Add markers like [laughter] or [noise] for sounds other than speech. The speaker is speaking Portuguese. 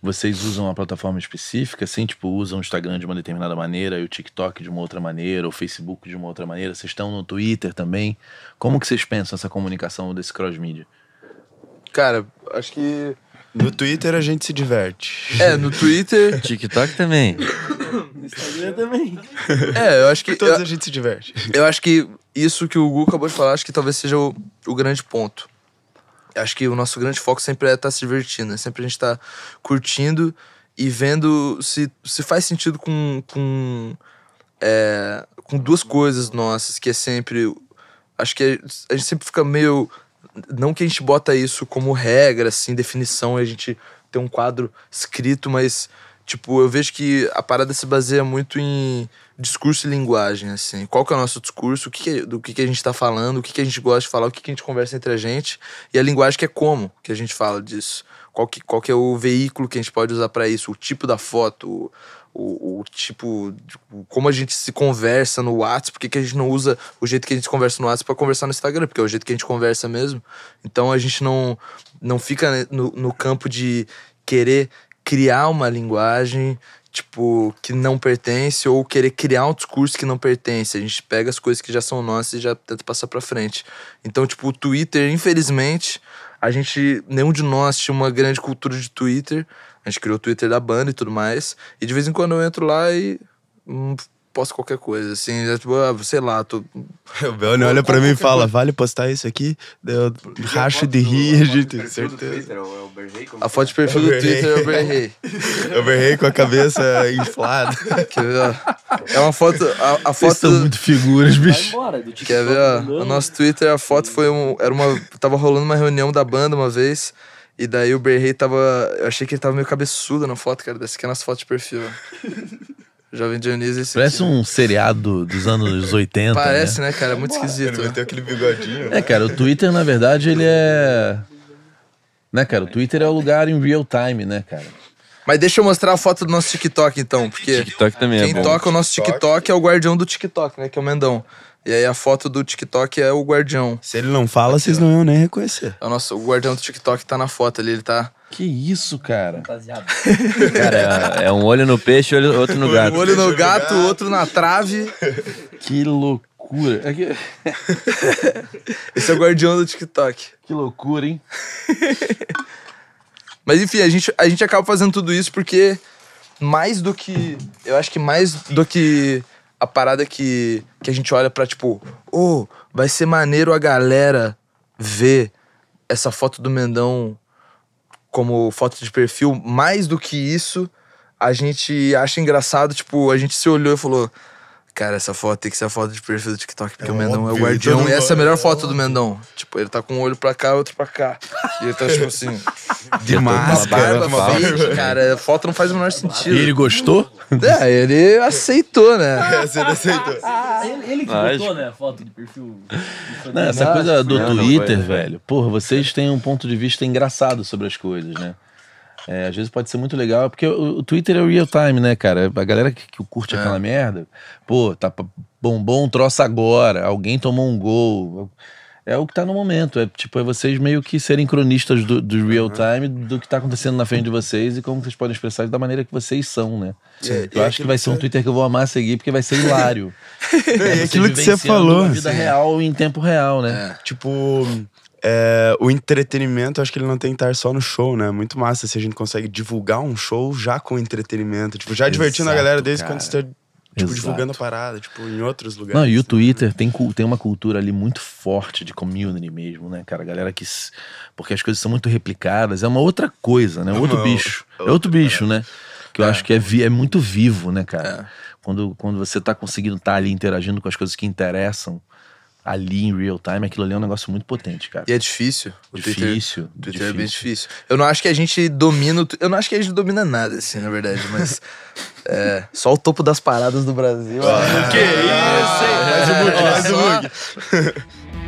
vocês usam uma plataforma específica, assim, tipo, usam o Instagram de uma determinada maneira, e o TikTok de uma outra maneira, o Facebook de uma outra maneira, vocês estão no Twitter também. Como que vocês pensam essa comunicação desse cross-media? Cara, acho que no Twitter a gente se diverte. É, no Twitter. [laughs] TikTok também. Instagram também. É, eu acho que. Todos eu, a gente se diverte. Eu acho que isso que o Gu acabou de falar, acho que talvez seja o, o grande ponto acho que o nosso grande foco sempre é estar tá se divertindo, né? sempre a gente tá curtindo e vendo se, se faz sentido com, com, é, com duas coisas nossas, que é sempre. Acho que a gente sempre fica meio. Não que a gente bota isso como regra, assim, definição, a gente tem um quadro escrito, mas Tipo, eu vejo que a parada se baseia muito em discurso e linguagem, assim. Qual que é o nosso discurso, o que, do que, que a gente está falando, o que, que a gente gosta de falar, o que, que a gente conversa entre a gente. E a linguagem que é como que a gente fala disso. Qual que, qual que é o veículo que a gente pode usar para isso, o tipo da foto, o, o, tipo, como a gente se conversa no WhatsApp, por que a gente não usa o jeito que a gente conversa no WhatsApp para conversar no Instagram, porque é o jeito que a gente conversa mesmo. Então a gente não, não fica no, no campo de querer criar uma linguagem tipo que não pertence ou querer criar um discurso que não pertence. A gente pega as coisas que já são nossas e já tenta passar para frente. Então, tipo, o Twitter, infelizmente, a gente nenhum de nós tinha uma grande cultura de Twitter. A gente criou o Twitter da banda e tudo mais. E de vez em quando eu entro lá e hum, posto qualquer coisa, assim. É tipo, ah, sei lá, tô. [laughs] O Belni olha pra mim e fala, coisa. vale postar isso aqui? Eu racho de rir, a gente. [laughs] Certeza. A foto de perfil do Twitter eu berrei. [laughs] Eu berrei com a cabeça inflada. Quer ver? É uma foto. A, a foto. Vocês são muito figuras, bicho. Embora, Quer ver? Ó, o nosso Twitter, a foto foi um. Era uma. Tava rolando uma reunião da banda uma vez. E daí o Berrei tava. Eu achei que ele tava meio cabeçudo na foto, cara. Dessa aqui é a nossa foto de perfil. Jovem Dionísio esse Parece um seriado dos anos 80. [laughs] Né? Parece, né, né cara? Muito esquisito. Ele aquele bigodinho. É, né? cara, o Twitter, na verdade, ele é. Né, cara? O Twitter é o lugar em real time, né, cara? Mas deixa eu mostrar a foto do nosso TikTok, então, porque. TikTok também é quem é bom. toca o nosso TikTok é o guardião do TikTok, né? Que é o Mendão. E aí a foto do TikTok é o guardião. Se ele não fala, Aqui, vocês não iam nem reconhecer. É o nosso o guardião do TikTok tá na foto ali, ele tá que isso, cara? cara, é, é um olho no peixe, olho, outro no gato. Um olho no gato, outro na trave. Que loucura. É Esse é o guardião do TikTok. Que loucura, hein? Mas enfim, a gente, a gente acaba fazendo tudo isso porque mais do que. Eu acho que mais do que a parada que, que a gente olha pra tipo, ô, oh, vai ser maneiro a galera ver essa foto do Mendão como foto de perfil, mais do que isso, a gente acha engraçado, tipo, a gente se olhou e falou: Cara, essa foto tem que ser a foto de perfil do TikTok, porque é o Mendão óbvio, é o guardião. e essa é a melhor foto do Mendão. Tipo, ele tá com um olho pra cá e outro pra cá. E ele tá, tipo assim. [laughs] de máscara. Barba né? cara. A foto não faz o menor sentido. E ele gostou? É, ele aceitou, né? [laughs] É, ele aceitou. Ele, ele que Lógico. Ah, botou, né, a foto de perfil. Não, essa coisa ah, do Twitter, velho. Porra, vocês têm um ponto de vista engraçado sobre as coisas, né? É, às vezes pode ser muito legal, porque o, o Twitter é o real time, né, cara? A galera que, que curte é. aquela merda, pô, tá bombom troço agora, alguém tomou um gol. É o que tá no momento. É tipo, é vocês meio que serem cronistas do, do real uhum. time, do que tá acontecendo na frente de vocês e como vocês podem expressar da maneira que vocês são, né? É, é eu acho que vai ser um Twitter que eu vou amar seguir, porque vai ser hilário. [laughs] É, é aquilo que você falou. Vida assim, é. real em tempo real, né? É, tipo é, o entretenimento, acho que ele não tem que estar só no show, né? Muito massa se a gente consegue divulgar um show já com entretenimento. Tipo, já Exato, divertindo a galera desde cara. quando você tá, tipo, divulgando a parada, tipo, em outros lugares. Não, e o né? Twitter tem, tem uma cultura ali muito forte de community mesmo, né, cara? galera que. Porque as coisas são muito replicadas, é uma outra coisa, né? Outro não, bicho. é outro, bicho, cara. né? Que eu é. acho que é, vi, é muito vivo, né, cara? É. Quando, quando você tá conseguindo estar tá ali interagindo com as coisas que interessam ali em real time, aquilo ali é um negócio muito potente, cara. E é difícil. O difícil. Twitter, Twitter difícil. é bem difícil. Eu não acho que a gente domina. Eu não acho que a gente domina nada, assim, na verdade, mas. [laughs] é, só o topo das paradas do Brasil. Ah, [laughs] que é. isso, hein? Mais um bug, mais né? um bug. [laughs]